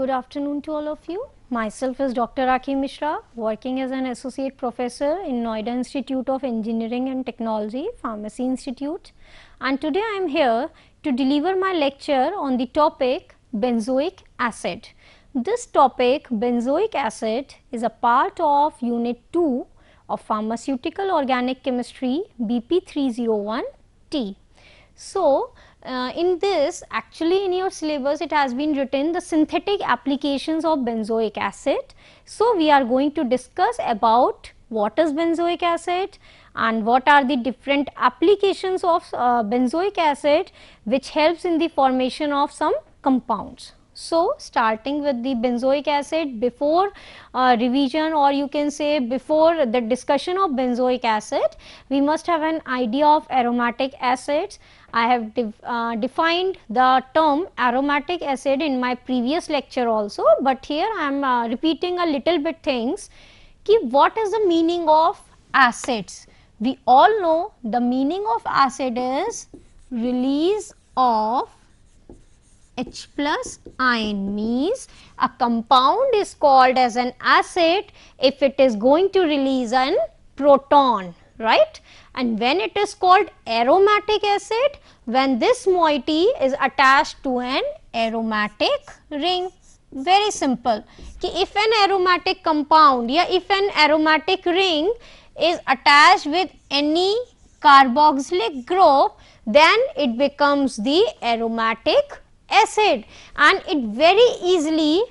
good afternoon to all of you. Myself is Dr. Rakhi Mishra, working as an associate professor in Noida Institute of Engineering and Technology, Pharmacy Institute. And today I am here to deliver my lecture on the topic benzoic acid. This topic benzoic acid is a part of unit 2 of pharmaceutical organic chemistry BP 301T. So, uh, in this actually in your syllabus it has been written the synthetic applications of benzoic acid. So, we are going to discuss about what is benzoic acid and what are the different applications of uh, benzoic acid which helps in the formation of some compounds. So, starting with the benzoic acid before uh, revision or you can say before the discussion of benzoic acid, we must have an idea of aromatic acids. I have de uh, defined the term aromatic acid in my previous lecture also, but here I am uh, repeating a little bit things ki what is the meaning of acids. We all know the meaning of acid is release of H plus ion means a compound is called as an acid if it is going to release an proton right and when it is called aromatic acid when this moiety is attached to an aromatic ring very simple कि if an aromatic compound या if an aromatic ring is attached with any carboxylic group then it becomes the aromatic acid and it very easily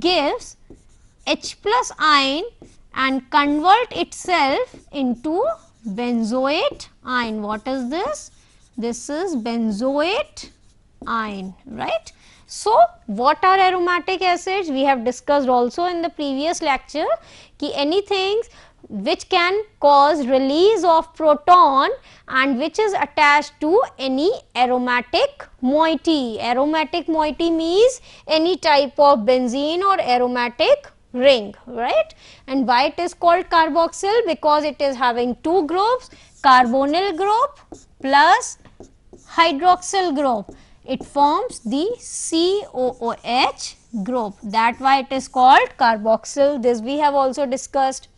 gives H plus ion and convert itself into benzoate ion. What is this? This is benzoate ion, right. So, what are aromatic acids? We have discussed also in the previous lecture ki anything which can cause release of proton and which is attached to any aromatic moiety. Aromatic moiety means any type of benzene or aromatic ring right and why it is called carboxyl because it is having two groups carbonyl group plus hydroxyl group it forms the COOH group that why it is called carboxyl this we have also discussed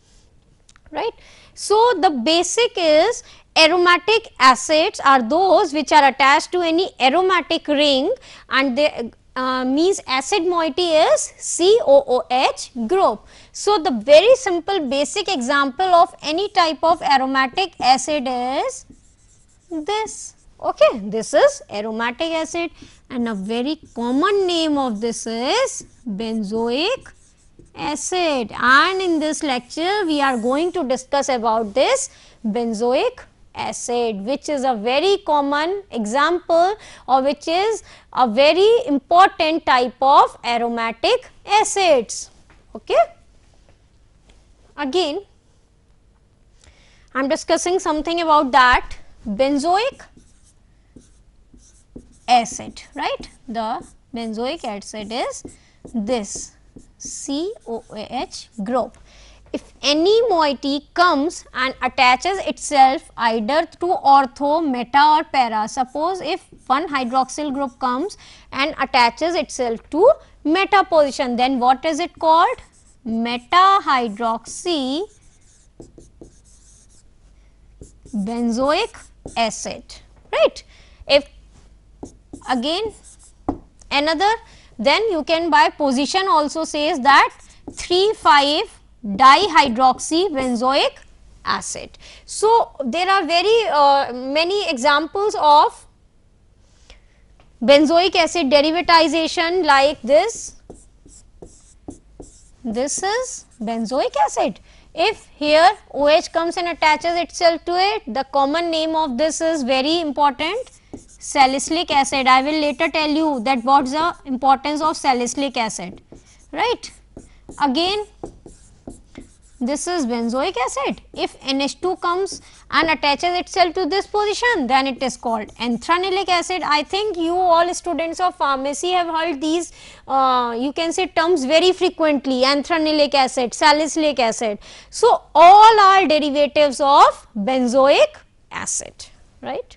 right. So, the basic is aromatic acids are those which are attached to any aromatic ring and they uh, means acid moiety is COOH group. So, the very simple basic example of any type of aromatic acid is this. Okay, this is aromatic acid and a very common name of this is benzoic acid and in this lecture we are going to discuss about this benzoic acid which is a very common example or which is a very important type of aromatic acids. Okay. Again I am discussing something about that benzoic acid right the benzoic acid is this COH group. If any moiety comes and attaches itself either to ortho, meta or para, suppose if one hydroxyl group comes and attaches itself to meta position, then what is it called? Meta hydroxy benzoic acid, right. If again another then you can by position also says that 3,5 dihydroxybenzoic acid. So, there are very uh, many examples of benzoic acid derivatization like this. This is benzoic acid. If here OH comes and attaches itself to it, the common name of this is very important salicylic acid. I will later tell you that what is the importance of salicylic acid, right. Again, this is benzoic acid. If NH2 comes and attaches itself to this position, then it is called anthranilic acid. I think you all students of pharmacy have heard these, uh, you can say terms very frequently, anthranilic acid, salicylic acid. So, all are derivatives of benzoic acid, right.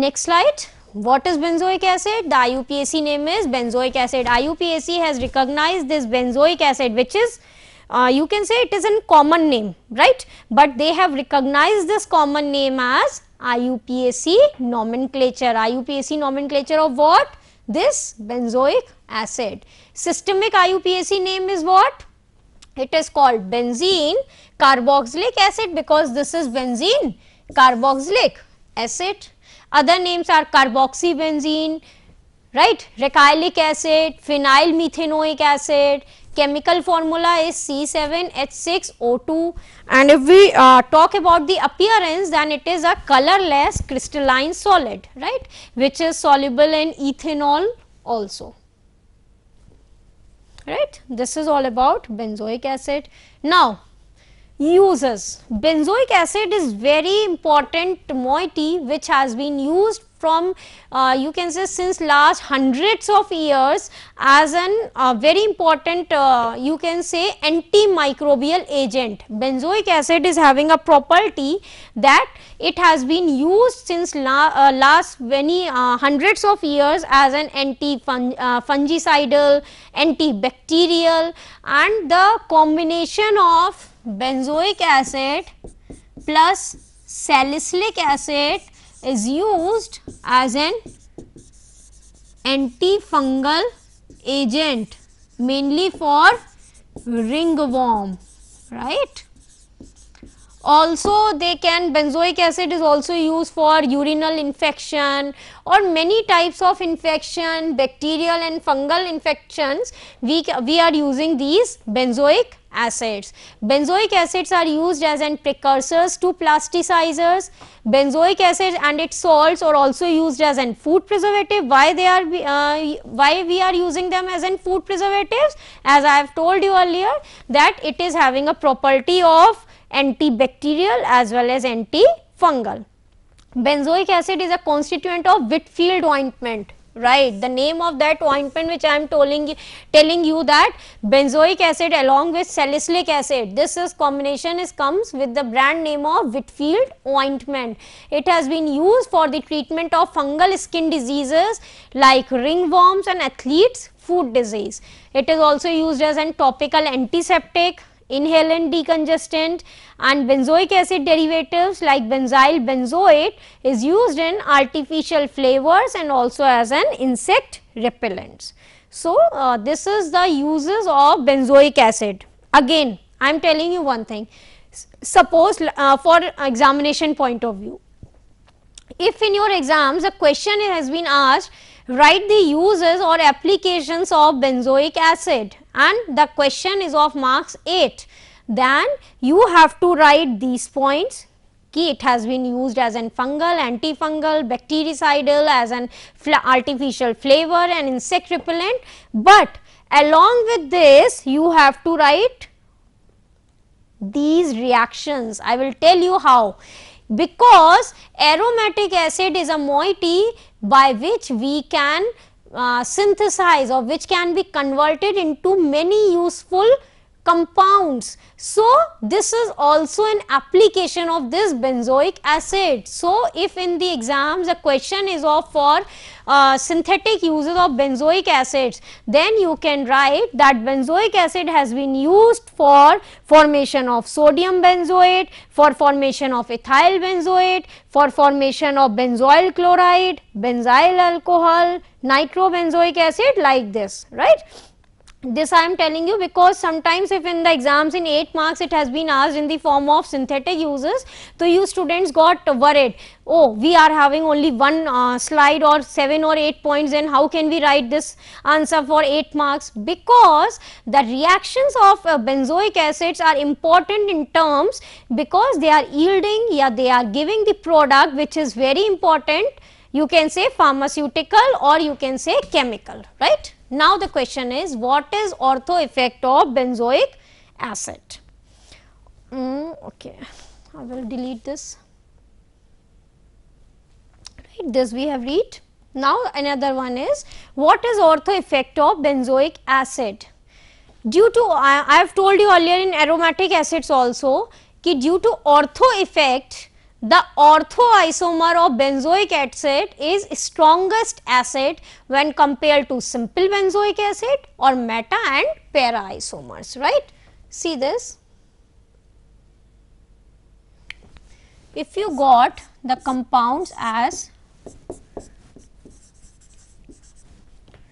Next slide. What is benzoic acid? The IUPAC name is benzoic acid. IUPAC has recognized this benzoic acid which is uh, you can say it is a common name right but they have recognized this common name as IUPAC nomenclature. IUPAC nomenclature of what? This benzoic acid. Systemic IUPAC name is what? It is called benzene carboxylic acid because this is benzene carboxylic acid other names are carboxybenzene, right, recylic acid, phenylmethanoic acid, chemical formula is C7H6O2 and if we uh, talk about the appearance then it is a colorless crystalline solid, right, which is soluble in ethanol also right. This is all about benzoic acid. Now, uses. Benzoic acid is very important moiety which has been used from uh, you can say since last hundreds of years as an uh, very important uh, you can say antimicrobial agent. Benzoic acid is having a property that it has been used since la uh, last many uh, hundreds of years as an anti-fungicidal, uh, antibacterial and the combination of benzoic acid plus salicylic acid is used as an antifungal agent mainly for ringworm right also they can benzoic acid is also used for urinal infection or many types of infection bacterial and fungal infections we we are using these benzoic acids benzoic acids are used as an precursors to plasticizers benzoic acid and its salts are also used as an food preservative why they are uh, why we are using them as an food preservatives as i have told you earlier that it is having a property of antibacterial as well as antifungal. Benzoic acid is a constituent of Whitfield ointment right the name of that ointment which I am telling you, telling you that benzoic acid along with salicylic acid this is combination is comes with the brand name of Whitfield ointment. It has been used for the treatment of fungal skin diseases like ringworms and athlete's foot disease. It is also used as an topical antiseptic inhalant decongestant and benzoic acid derivatives like benzyl benzoate is used in artificial flavors and also as an insect repellent. So, uh, this is the uses of benzoic acid. Again, I am telling you one thing, suppose uh, for examination point of view, if in your exams a question has been asked, write the uses or applications of benzoic acid and the question is of marks 8 then you have to write these points it has been used as an fungal, antifungal, bactericidal, as an artificial flavor and insect repellent, but along with this you have to write these reactions. I will tell you how because aromatic acid is a moiety by which we can uh, synthesize, or which can be converted into many useful compounds. So, this is also an application of this benzoic acid. So, if in the exams the question is of for uh, synthetic uses of benzoic acids, then you can write that benzoic acid has been used for formation of sodium benzoate, for formation of ethyl benzoate, for formation of benzoyl chloride, benzyl alcohol, nitrobenzoic acid like this, right this I am telling you because sometimes if in the exams in 8 marks it has been asked in the form of synthetic uses, so you students got worried, oh we are having only one uh, slide or 7 or 8 points and how can we write this answer for 8 marks because the reactions of uh, benzoic acids are important in terms because they are yielding yeah they are giving the product which is very important you can say pharmaceutical or you can say chemical right. Now the question is what is ortho effect of benzoic acid? Mm, okay, I will delete this. Right, this we have read. Now another one is what is ortho effect of benzoic acid? Due to I, I have told you earlier in aromatic acids also कि due to ortho effect the ortho isomer of benzoic acid is strongest acid when compared to simple benzoic acid or meta and para isomers, right. See this. If you got the compounds as,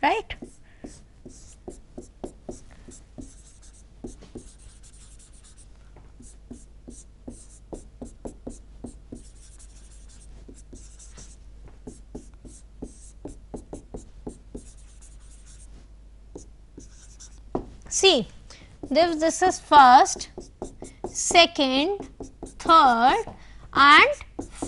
right, see this, this is first, second, third and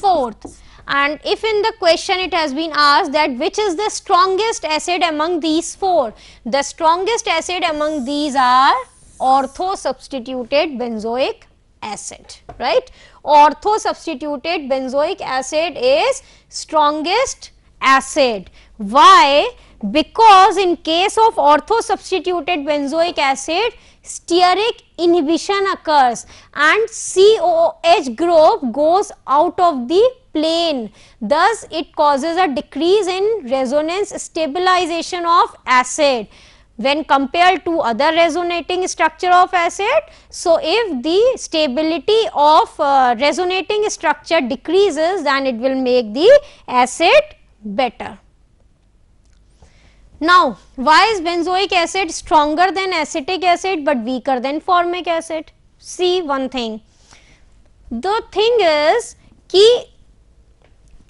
fourth and if in the question it has been asked that which is the strongest acid among these four, the strongest acid among these are ortho substituted benzoic acid, right. Ortho substituted benzoic acid is strongest acid. Why? because in case of ortho substituted benzoic acid stearic inhibition occurs and COH group goes out of the plane. Thus, it causes a decrease in resonance stabilization of acid when compared to other resonating structure of acid. So, if the stability of uh, resonating structure decreases then it will make the acid better. Now, why is benzoic acid stronger than acetic acid but weaker than formic acid? See one thing. The thing is कि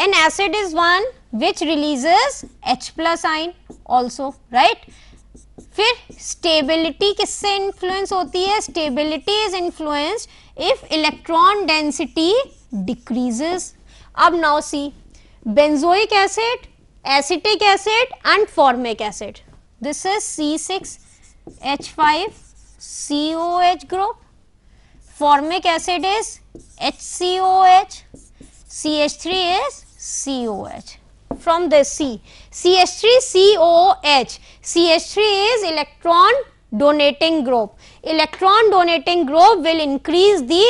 an acid is one which releases H plus ion also, right? फिर stability किससे influence होती है stability is influenced if electron density decreases अब now see benzoic acid acetic acid and formic acid. This is C6H5COH group. Formic acid is HCOH, CH3 is COH. From the C, CH3COH, CH3 is electron donating group. Electron donating group will increase the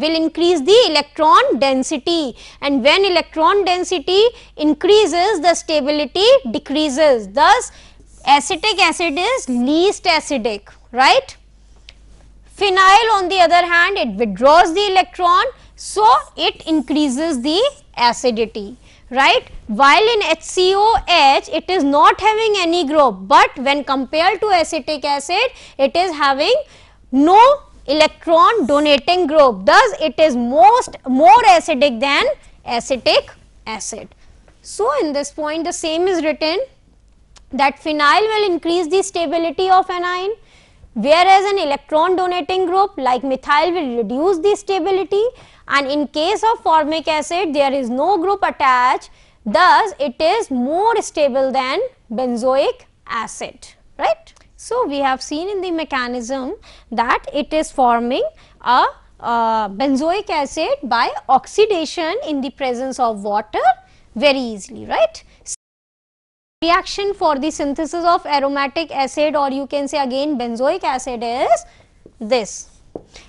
will increase the electron density and when electron density increases the stability decreases thus acetic acid is least acidic right. Phenyl on the other hand it withdraws the electron so it increases the acidity right while in HCOH it is not having any group but when compared to acetic acid it is having no electron donating group. Thus, it is most more acidic than acetic acid. So, in this point the same is written that phenyl will increase the stability of anion whereas an electron donating group like methyl will reduce the stability and in case of formic acid there is no group attached thus it is more stable than benzoic acid right. So, we have seen in the mechanism that it is forming a uh, benzoic acid by oxidation in the presence of water very easily, right. Reaction for the synthesis of aromatic acid or you can say again benzoic acid is this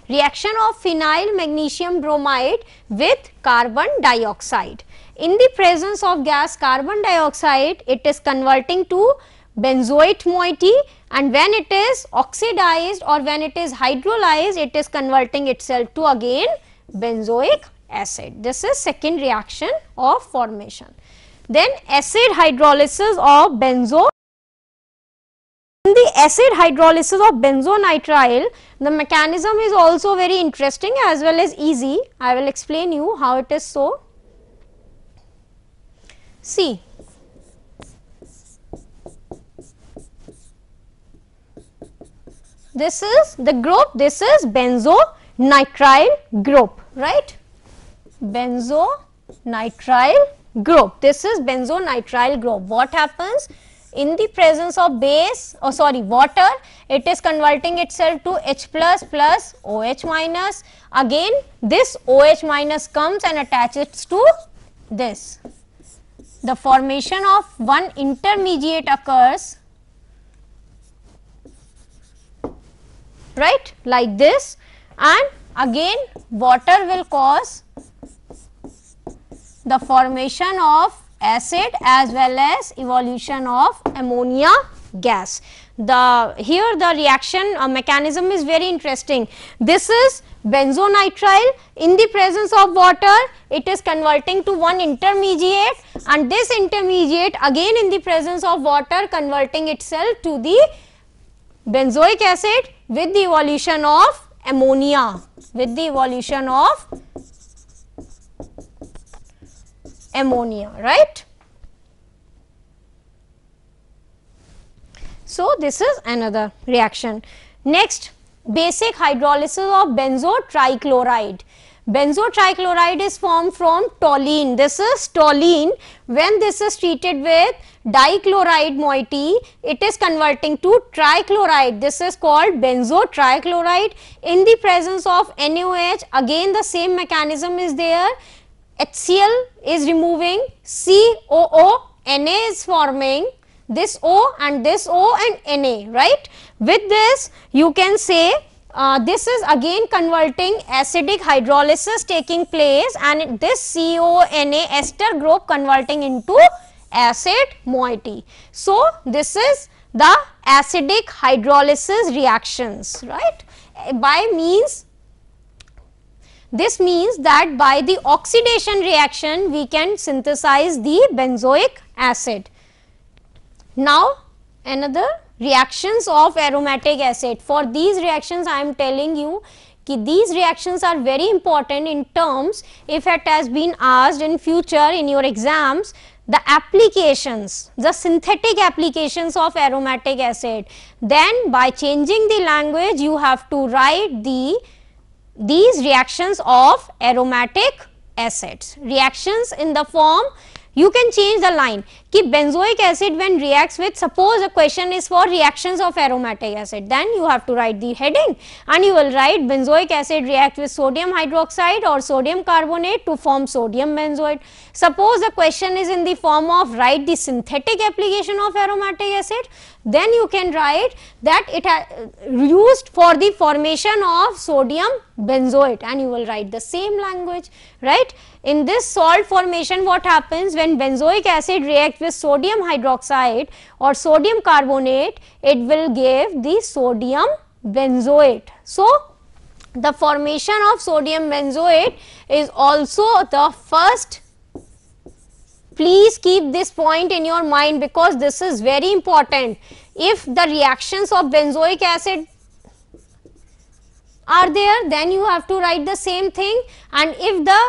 reaction of phenyl magnesium bromide with carbon dioxide. In the presence of gas carbon dioxide, it is converting to benzoate moiety and when it is oxidized or when it is hydrolyzed it is converting itself to again benzoic acid. This is second reaction of formation. Then acid hydrolysis of benzo in the acid hydrolysis of benzonitrile, the mechanism is also very interesting as well as easy. I will explain you how it is so. See, this is the group, this is nitrile group, right? nitrile group, this is nitrile group. What happens? In the presence of base, oh sorry, water, it is converting itself to H plus plus OH minus. Again, this OH minus comes and attaches to this. The formation of one intermediate occurs right like this and again water will cause the formation of acid as well as evolution of ammonia gas. The here the reaction uh, mechanism is very interesting. This is benzonitrile in the presence of water it is converting to one intermediate and this intermediate again in the presence of water converting itself to the benzoic acid with the evolution of ammonia with the evolution of ammonia right. So, this is another reaction. Next basic hydrolysis of benzotrichloride. Benzotrichloride is formed from toluene. This is toluene. When this is treated with dichloride moiety, it is converting to trichloride. This is called benzotrichloride. In the presence of NaOH, again the same mechanism is there. HCl is removing, COO, Na is forming, this O and this O and Na, right. With this, you can say uh, this is again converting acidic hydrolysis taking place and this CONA ester group converting into acid moiety. So, this is the acidic hydrolysis reactions right by means this means that by the oxidation reaction we can synthesize the benzoic acid. Now, another reactions of aromatic acid. For these reactions I am telling you ki these reactions are very important in terms if it has been asked in future in your exams the applications, the synthetic applications of aromatic acid. Then by changing the language you have to write the these reactions of aromatic acids. Reactions in the form you can change the line कि benzoic acid when reacts with suppose a question is for reactions of aromatic acid then you have to write the heading and you will write benzoic acid react with sodium hydroxide or sodium carbonate to form sodium benzoate. Suppose the question is in the form of write the synthetic application of aromatic acid then you can write that it has used for the formation of sodium benzoate and you will write the same language right. In this salt formation what happens when benzoic acid reacts with sodium hydroxide or sodium carbonate, it will give the sodium benzoate. So, the formation of sodium benzoate is also the first please keep this point in your mind because this is very important. If the reactions of benzoic acid are there then you have to write the same thing and if the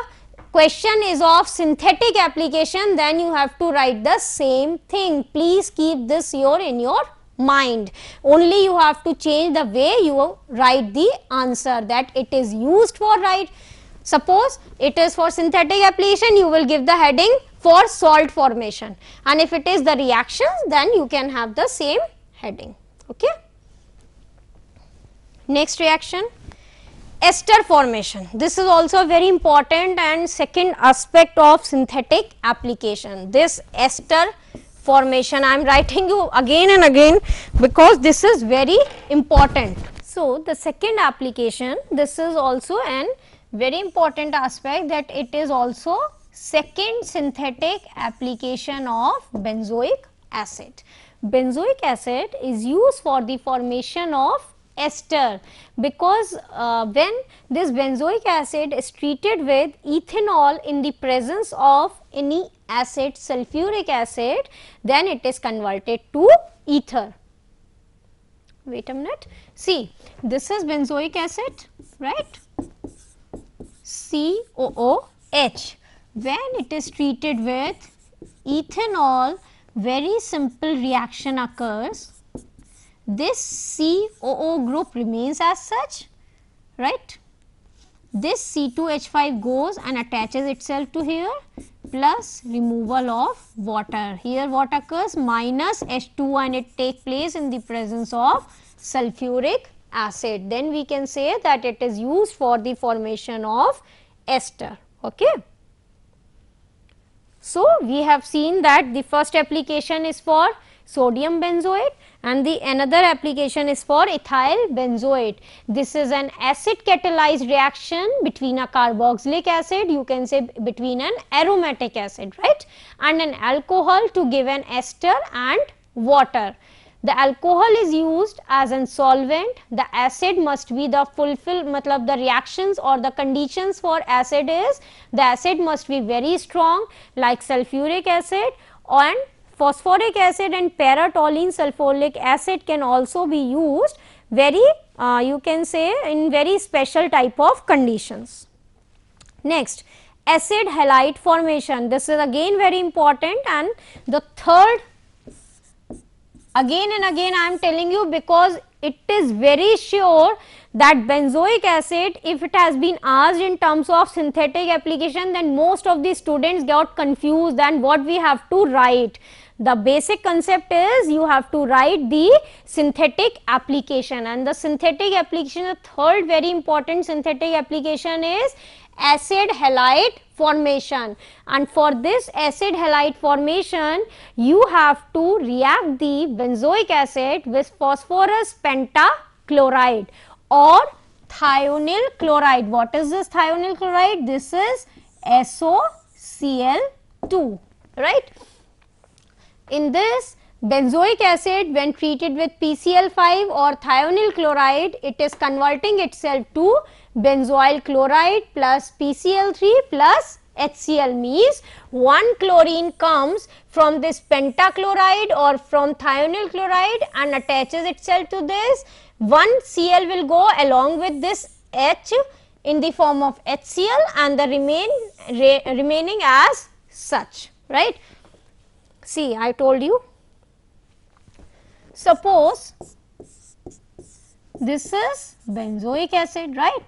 question is of synthetic application then you have to write the same thing. Please keep this here in your mind. Only you have to change the way you write the answer that it is used for right. Suppose it is for synthetic application you will give the heading for salt formation and if it is the reactions then you can have the same heading. Okay. Next reaction ester formation. This is also very important and second aspect of synthetic application. This ester formation, I am writing you again and again because this is very important. So, the second application, this is also an very important aspect that it is also second synthetic application of benzoic acid. Benzoic acid is used for the formation of ester because uh, when this benzoic acid is treated with ethanol in the presence of any acid sulfuric acid then it is converted to ether. Wait a minute see this is benzoic acid right COOH when it is treated with ethanol very simple reaction occurs this COO group remains as such, right. This C2H5 goes and attaches itself to here plus removal of water. Here what occurs minus H2 and it take place in the presence of sulfuric acid. Then we can say that it is used for the formation of ester. Okay. So, we have seen that the first application is for sodium benzoate and the another application is for ethyl benzoate. This is an acid catalyzed reaction between a carboxylic acid you can say between an aromatic acid right and an alcohol to give an ester and water. The alcohol is used as an solvent, the acid must be the fulfill matlab the reactions or the conditions for acid is the acid must be very strong like sulfuric acid and Phosphoric acid and paratoline sulfonic acid can also be used very uh, you can say in very special type of conditions. Next acid halide formation this is again very important and the third again and again I am telling you because it is very sure that benzoic acid if it has been asked in terms of synthetic application then most of the students got confused and what we have to write. The basic concept is you have to write the synthetic application and the synthetic application, the third very important synthetic application is acid halide formation and for this acid halide formation you have to react the benzoic acid with phosphorus pentachloride or thionyl chloride. What is this thionyl chloride? This is SOCl2, right? In this benzoic acid when treated with PCl5 or thionyl chloride it is converting itself to benzoyl chloride plus PCl3 plus HCl means one chlorine comes from this pentachloride or from thionyl chloride and attaches itself to this. One Cl will go along with this H in the form of HCl and the remain re, remaining as such, right. See, I told you, suppose this is benzoic acid, right.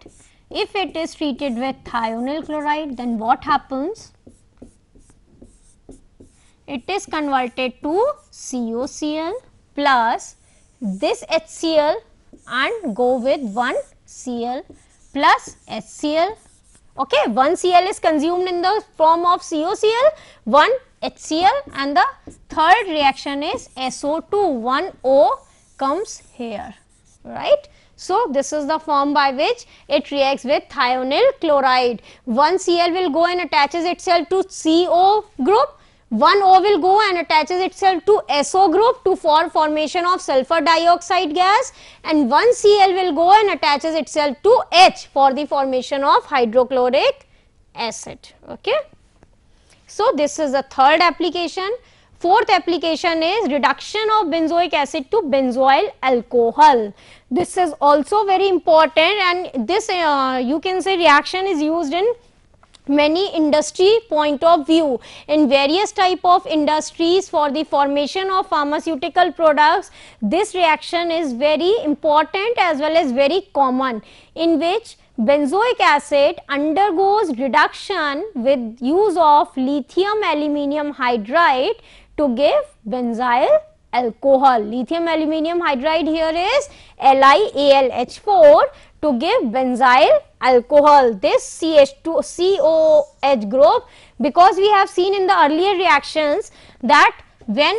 If it is treated with thionyl chloride, then what happens? It is converted to COCl plus this HCl and go with 1 Cl plus HCl. Okay, 1 Cl is consumed in the form of COCl, 1 HCl and the third reaction is SO2-1O comes here, right. So, this is the form by which it reacts with thionyl chloride. One Cl will go and attaches itself to CO group, one O will go and attaches itself to SO group to for formation of sulfur dioxide gas and one Cl will go and attaches itself to H for the formation of hydrochloric acid. Okay. So, this is the third application. Fourth application is reduction of benzoic acid to benzoyl alcohol. This is also very important and this uh, you can say reaction is used in many industry point of view in various type of industries for the formation of pharmaceutical products this reaction is very important as well as very common in which benzoic acid undergoes reduction with use of lithium aluminium hydride to give benzyl alcohol. Lithium aluminium hydride here is LiAlH4 to give benzyl alcohol. This CH2COH group because we have seen in the earlier reactions that when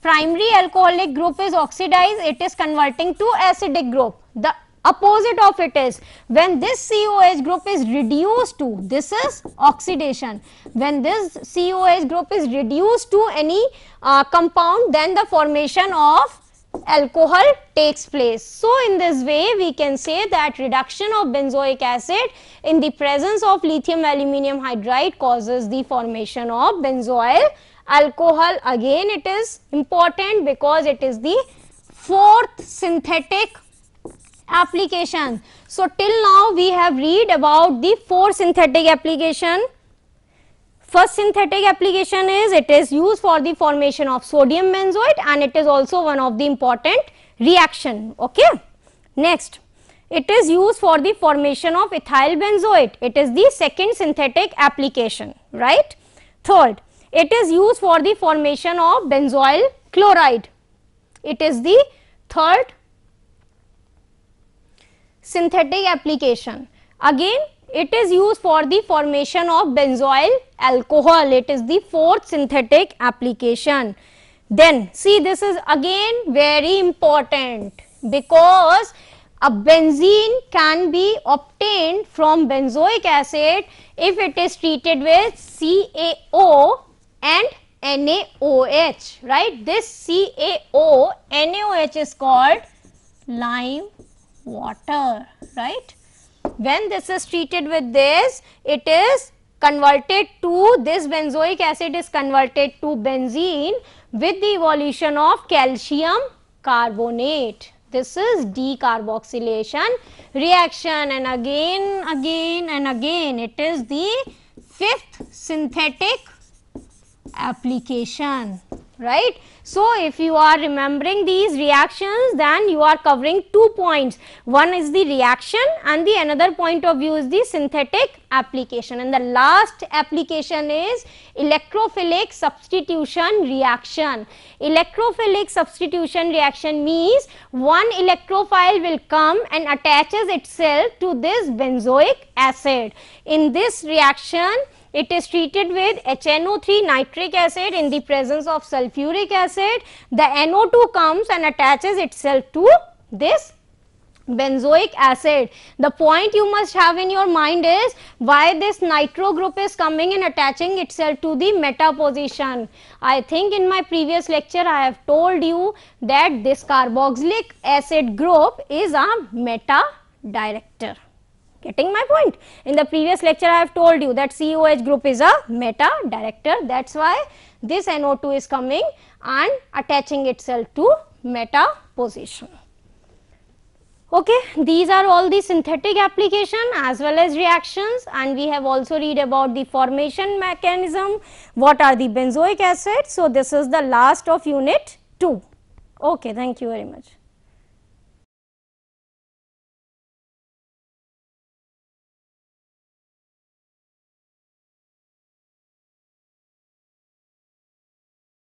primary alcoholic group is oxidized it is converting to acidic group. The Opposite of it is when this COH group is reduced to, this is oxidation. When this COH group is reduced to any uh, compound, then the formation of alcohol takes place. So, in this way we can say that reduction of benzoic acid in the presence of lithium aluminium hydride causes the formation of benzoyl alcohol. Again it is important because it is the fourth synthetic Application. So till now we have read about the four synthetic application. First synthetic application is it is used for the formation of sodium benzoate and it is also one of the important reaction. Okay. Next, it is used for the formation of ethyl benzoate. It is the second synthetic application, right. Third, it is used for the formation of benzoyl chloride. It is the third synthetic application. Again, it is used for the formation of benzoyl alcohol. It is the fourth synthetic application. Then, see this is again very important because a benzene can be obtained from benzoic acid if it is treated with CaO and NaOH, right? This CaO NaOH is called lime water, right. When this is treated with this, it is converted to this benzoic acid is converted to benzene with the evolution of calcium carbonate. This is decarboxylation reaction and again, again and again it is the fifth synthetic application right. So, if you are remembering these reactions then you are covering two points one is the reaction and the another point of view is the synthetic application and the last application is electrophilic substitution reaction. Electrophilic substitution reaction means one electrophile will come and attaches itself to this benzoic acid. In this reaction it is treated with HNO3 nitric acid in the presence of sulfuric acid. The NO2 comes and attaches itself to this benzoic acid. The point you must have in your mind is why this nitro group is coming and attaching itself to the meta position. I think in my previous lecture I have told you that this carboxylic acid group is a meta director. Getting my point? In the previous lecture, I have told you that COH group is a meta director. That is why this NO2 is coming and attaching itself to meta position. Okay, these are all the synthetic application as well as reactions and we have also read about the formation mechanism, what are the benzoic acids. So, this is the last of unit 2. Okay, thank you very much.